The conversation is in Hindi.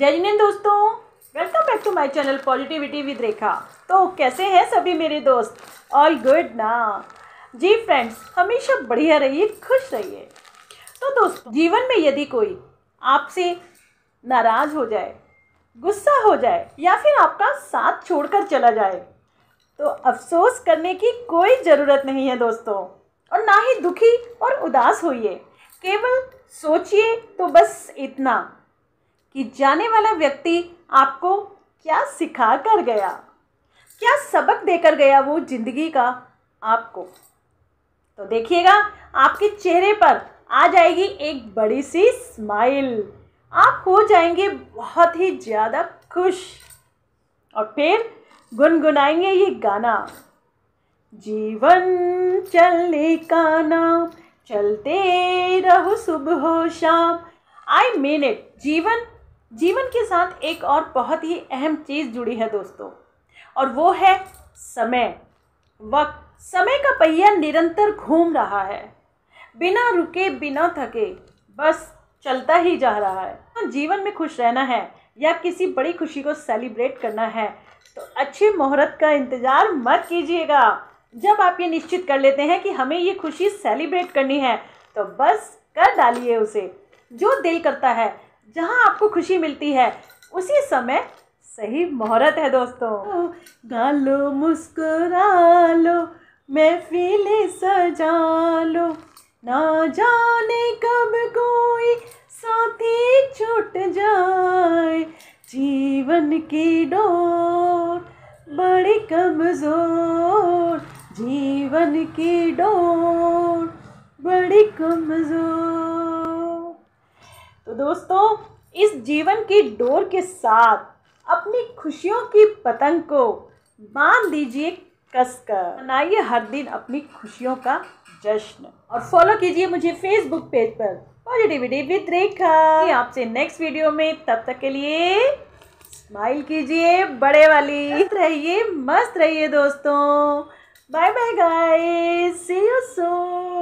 जय जिनेन दोस्तों welcome back to my channel positivity with Rekha तो कैसे हैं सभी मेरे दोस्त ऑल गुड ना जी फ्रेंड्स हमेशा बढ़िया रहिए खुश रहिए तो दोस्तों जीवन में यदि कोई आपसे नाराज़ हो जाए गुस्सा हो जाए या फिर आपका साथ छोड़कर चला जाए तो अफसोस करने की कोई ज़रूरत नहीं है दोस्तों और ना ही दुखी और उदास होइए केवल सोचिए तो बस इतना कि जाने वाला व्यक्ति आपको क्या सिखा कर गया क्या सबक देकर गया वो ज़िंदगी का आपको तो देखिएगा आपके चेहरे पर आ जाएगी एक बड़ी सी स्माइल आप हो जाएंगे बहुत ही ज़्यादा खुश और फिर गुनगुनाएंगे ये गाना जीवन चलने का नाम चलते रहो सुबह शाम आई मीन इट जीवन जीवन के साथ एक और बहुत ही अहम चीज़ जुड़ी है दोस्तों और वो है समय वक्त समय का पहिया निरंतर घूम रहा है बिना रुके बिना थके बस चलता ही जा रहा है तो जीवन में खुश रहना है या किसी बड़ी खुशी को सेलिब्रेट करना है तो अच्छे मुहूर्त का इंतज़ार मत कीजिएगा जब आप ये निश्चित कर लेते हैं कि हमें ये खुशी सेलिब्रेट करनी है तो बस कर डालिए उसे जो दिल करता है जहाँ आपको खुशी मिलती है उसी समय सही मुहूर्त है दोस्तों गालो मुस्कुरा लो मैं फीले सजा लो ना जाने कब कोई साथी छूट जाए जीवन की डोर बड़ी कमज़ोर जीवन की डोर बड़ी कमज़ोर तो दोस्तों इस जीवन की डोर के साथ अपनी खुशियों की पतंग को बांध दीजिए कसकर मनाइए हर दिन अपनी खुशियों का जश्न और फॉलो कीजिए मुझे फेसबुक पेज पर पॉजिटिविटी विद रेखा आपसे नेक्स्ट वीडियो में तब तक के लिए स्माइल कीजिए बड़े वाली रहिए मस्त रहिए दोस्तों bye bye guys see you soon